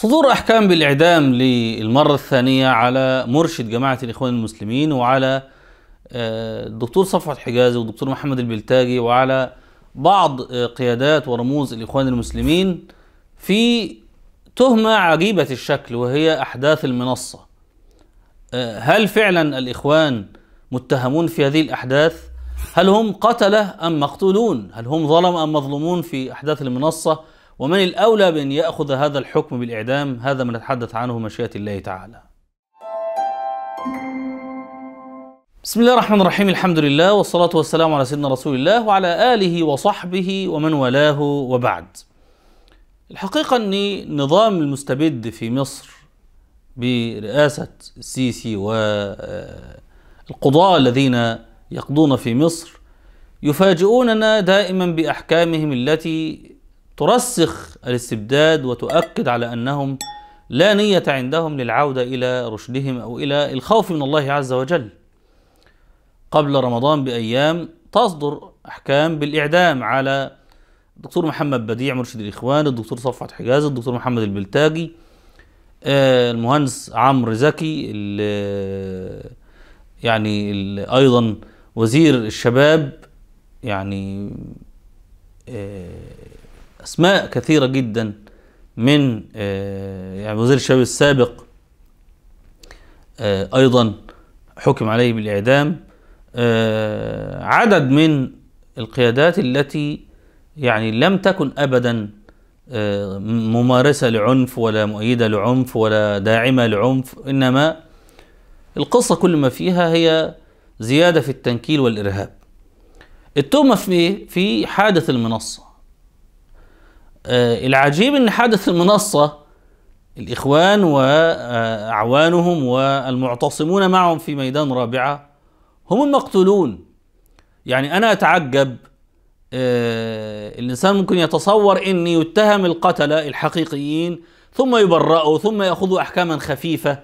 صدور احكام بالاعدام للمره الثانيه على مرشد جماعه الاخوان المسلمين وعلى الدكتور آه، صفوت حجازي والدكتور محمد البلتاجي وعلى بعض آه، قيادات ورموز الاخوان المسلمين في تهمه عجيبه الشكل وهي احداث المنصه آه، هل فعلا الاخوان متهمون في هذه الاحداث هل هم قتله ام مقتولون هل هم ظلم ام مظلومون في احداث المنصه ومن الأولى بأن يأخذ هذا الحكم بالإعدام هذا ما نتحدث عنه مشيئة الله تعالى بسم الله الرحمن الرحيم الحمد لله والصلاة والسلام على سيدنا رسول الله وعلى آله وصحبه ومن والاه وبعد الحقيقة أن نظام المستبد في مصر برئاسة السيسي والقضاء الذين يقضون في مصر يفاجئوننا دائما بأحكامهم التي ترسخ الاستبداد وتؤكد على أنهم لا نية عندهم للعودة إلى رشدهم أو إلى الخوف من الله عز وجل قبل رمضان بأيام تصدر أحكام بالإعدام على الدكتور محمد بديع مرشد الإخوان الدكتور صفوت حجاز الدكتور محمد البلتاجي آه، المهندس عمرو زكي يعني أيضا وزير الشباب يعني آه، أسماء كثيرة جدا من آه، يعني وزير الشباب السابق آه، أيضا حكم عليه بالإعدام آه، عدد من القيادات التي يعني لم تكن أبدا ممارسة لعنف ولا مؤيدة لعنف ولا داعمة لعنف إنما القصة كل ما فيها هي زيادة في التنكيل والإرهاب التهمة في في حادث المنصة آه، العجيب ان حادث المنصه الاخوان واعوانهم والمعتصمون معهم في ميدان رابعه هم المقتولون يعني انا اتعجب آه، الانسان ممكن يتصور ان يتهم القتله الحقيقيين ثم يبرأوا ثم ياخذوا احكاما خفيفه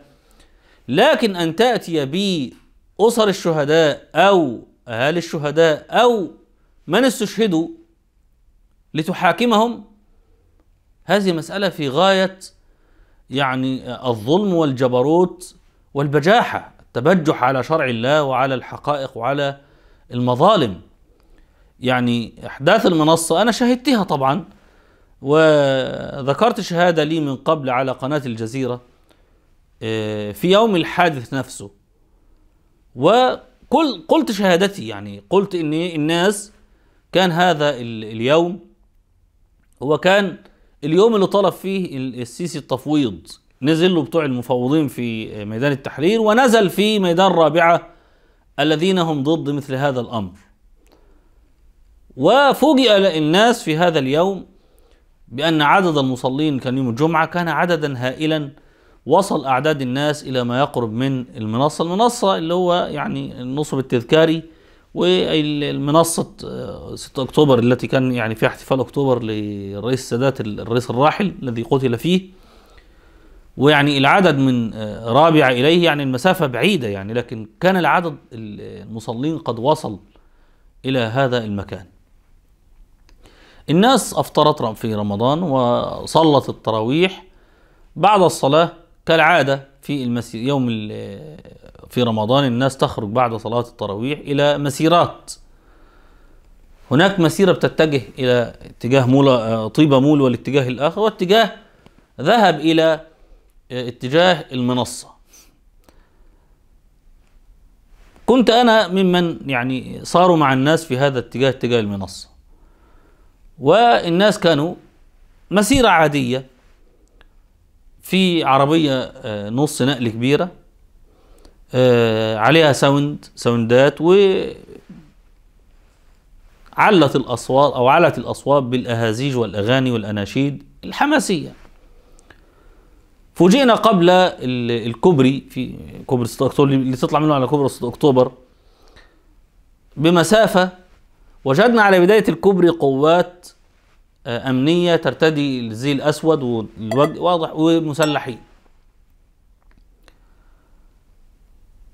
لكن ان تاتي باسر الشهداء او اهالي الشهداء او من استشهدوا لتحاكمهم هذه مسألة في غاية يعني الظلم والجبروت والبجاحة التبجح على شرع الله وعلى الحقائق وعلى المظالم يعني احداث المنصه انا شهدتها طبعا وذكرت شهاده لي من قبل على قناه الجزيره آه، في يوم الحادث نفسه وقل قلت شهادتي يعني قلت ان الناس كان هذا اليوم هو كان اليوم اللي طلب فيه السيسي التفويض نزل له بتوع المفوضين في ميدان التحرير ونزل في ميدان رابعة الذين هم ضد مثل هذا الأمر وفوجئ الناس في هذا اليوم بأن عدد المصلين كان يوم الجمعة كان عددا هائلا وصل أعداد الناس إلى ما يقرب من المنصة المنصة اللي هو يعني النصب التذكاري والمنصة 6 آه، أكتوبر التي كان يعني فيها احتفال أكتوبر للرئيس السادات الرئيس الراحل الذي قتل فيه ويعني العدد من آه، رابع إليه يعني المسافة بعيدة يعني لكن كان العدد المصلين قد وصل إلى هذا المكان الناس أفطرت في رمضان وصلت التراويح بعد الصلاة كالعادة في المسجد يوم في رمضان الناس تخرج بعد صلاة التراويح إلى مسيرات هناك مسيرة بتتجه إلى اتجاه مولا آه، طيبة مول والاتجاه الآخر واتجاه ذهب إلى آه، اتجاه المنصة كنت أنا ممن يعني صاروا مع الناس في هذا اتجاه اتجاه المنصة والناس كانوا مسيرة عادية في عربية آه، نص نقل كبيرة آه، عليها ساوند ساوندات و علت الاصوات او علت الاصوات بالاهازيج والاغاني والاناشيد الحماسيه فوجئنا قبل الكوبري في كوبري 6 اكتوبر اللي تطلع منه على كوبري 6 اكتوبر بمسافه وجدنا على بدايه الكوبري قوات آه، امنيه ترتدي الزي الاسود والوجه واضح ومسلحين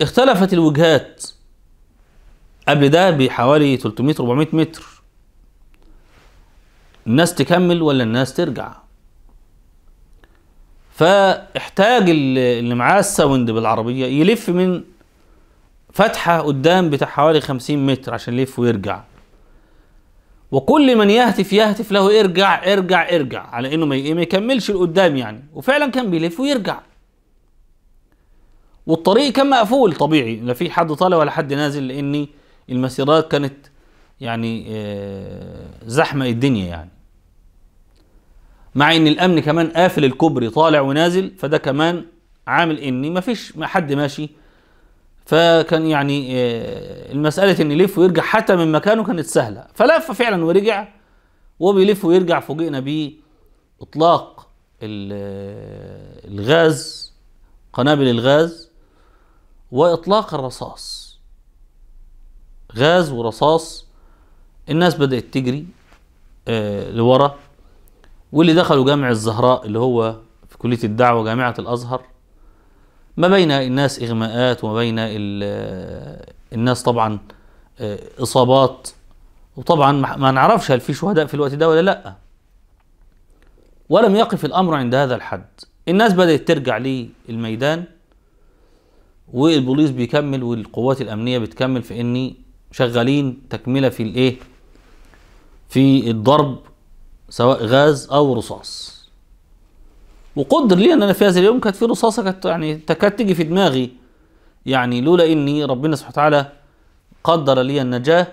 اختلفت الوجهات قبل ده بحوالي 300 400 متر الناس تكمل ولا الناس ترجع فاحتاج اللي معاه الساوند بالعربيه يلف من فتحه قدام بتاع حوالي 50 متر عشان يلف ويرجع وكل من يهتف يهتف له ارجع ارجع ارجع على انه ما يكملش لقدام يعني وفعلا كان بيلف ويرجع والطريق كان مقفول طبيعي لا في حد طالع ولا حد نازل لان المسيرات كانت يعني آه، زحمه الدنيا يعني مع ان الامن كمان قافل الكوبري طالع ونازل فده كمان عامل ان مفيش حد ماشي فكان يعني آه، المساله ان يلف ويرجع حتى من مكانه كانت سهله فلف فعلا ورجع وبيلف ويرجع فوجئنا باطلاق آه، الغاز قنابل الغاز واطلاق الرصاص غاز ورصاص الناس بدات تجري آه لورا واللي دخلوا جامع الزهراء اللي هو في كليه الدعوه جامعه الازهر ما بين الناس اغماءات وما بين آه، الناس طبعا آه، اصابات وطبعا ما نعرفش هل في شهداء في الوقت ده ولا لا ولم يقف الامر عند هذا الحد الناس بدات ترجع للميدان والبوليس بيكمل والقوات الامنيه بتكمل في اني شغالين تكمله في الايه في الضرب سواء غاز او رصاص وقدر لي ان انا في هذا اليوم كانت في رصاصه كانت يعني تكاد تيجي في دماغي يعني لولا اني ربنا سبحانه وتعالى قدر لي النجاه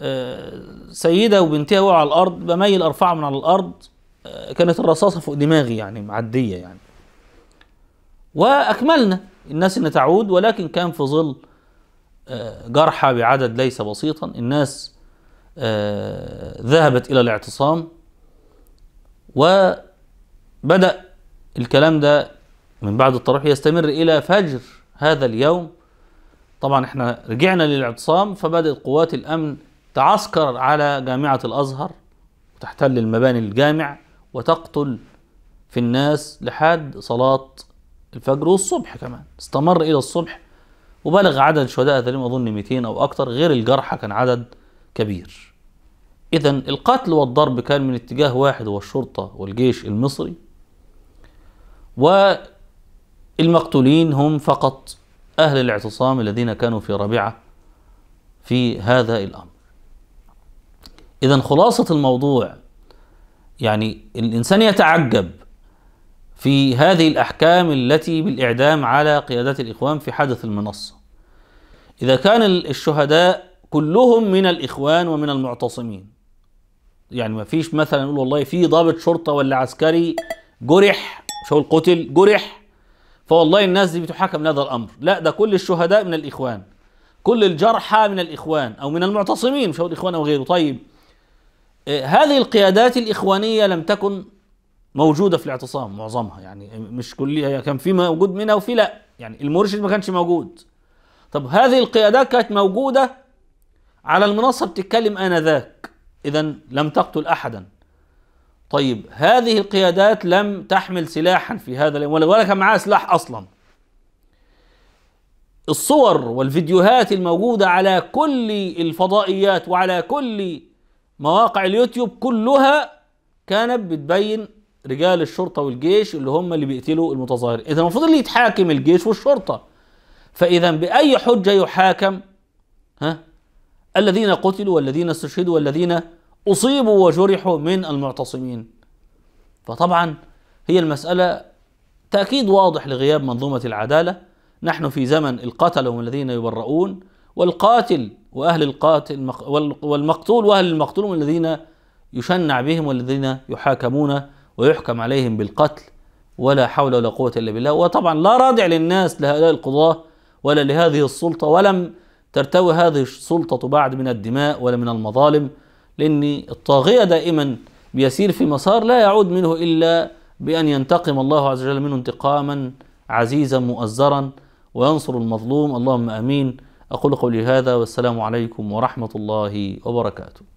آه، سيده وبنتها وقعوا على الارض بميل ارفعها من على الارض آه، كانت الرصاصه فوق دماغي يعني معديه يعني واكملنا الناس أن تعود ولكن كان في ظل آه، جرحى بعدد ليس بسيطا الناس آه، ذهبت إلى الاعتصام وبدأ الكلام ده من بعد الطرح يستمر إلى فجر هذا اليوم طبعا احنا رجعنا للاعتصام فبدأت قوات الأمن تعسكر على جامعة الأزهر وتحتل المباني الجامع وتقتل في الناس لحد صلاة الفجر والصبح كمان استمر إلى الصبح وبلغ عدد شهداء تقريبا أظن 200 أو اكثر غير الجرحى كان عدد كبير إذا القتل والضرب كان من اتجاه واحد هو الشرطة والجيش المصري والمقتولين هم فقط أهل الاعتصام الذين كانوا في ربيعة في هذا الأمر إذا خلاصة الموضوع يعني الإنسان يتعجب في هذه الأحكام التي بالإعدام على قيادات الإخوان في حدث المنصة إذا كان الشهداء كلهم من الإخوان ومن المعتصمين يعني ما فيش مثلا نقول والله في ضابط شرطة ولا عسكري جرح مش هقول قتل جرح فوالله الناس دي بتحاكم لهذا الأمر لا ده كل الشهداء من الإخوان كل الجرحى من الإخوان أو من المعتصمين مش هقول الإخوان أو غيره طيب آه، هذه القيادات الإخوانية لم تكن موجوده في الاعتصام معظمها يعني مش كلها كان في موجود منها وفي لا يعني المرشد ما كانش موجود طب هذه القيادات كانت موجوده على المنصه بتتكلم انذاك اذا لم تقتل احدا طيب هذه القيادات لم تحمل سلاحا في هذا اليوم ولا كان معاها سلاح اصلا الصور والفيديوهات الموجوده على كل الفضائيات وعلى كل مواقع اليوتيوب كلها كانت بتبين رجال الشرطه والجيش اللي هم اللي بيقتلوا المتظاهرين اذا المفروض اللي يتحاكم الجيش والشرطه فاذا باي حجه يحاكم ها الذين قتلوا والذين استشهدوا والذين اصيبوا وجرحوا من المعتصمين فطبعا هي المساله تاكيد واضح لغياب منظومه العداله نحن في زمن القتله والذين يبرؤون والقاتل واهل القاتل والمقتول واهل المقتول والذين يشنع بهم والذين يحاكمون ويحكم عليهم بالقتل ولا حول ولا قوة إلا بالله وطبعا لا رادع للناس لهؤلاء القضاة ولا لهذه السلطة ولم ترتوي هذه السلطة بعد من الدماء ولا من المظالم لأن الطاغية دائما بيسير في مسار لا يعود منه إلا بأن ينتقم الله عز وجل منه انتقاما عزيزا مؤزرا وينصر المظلوم اللهم امين اقول قولي هذا والسلام عليكم ورحمه الله وبركاته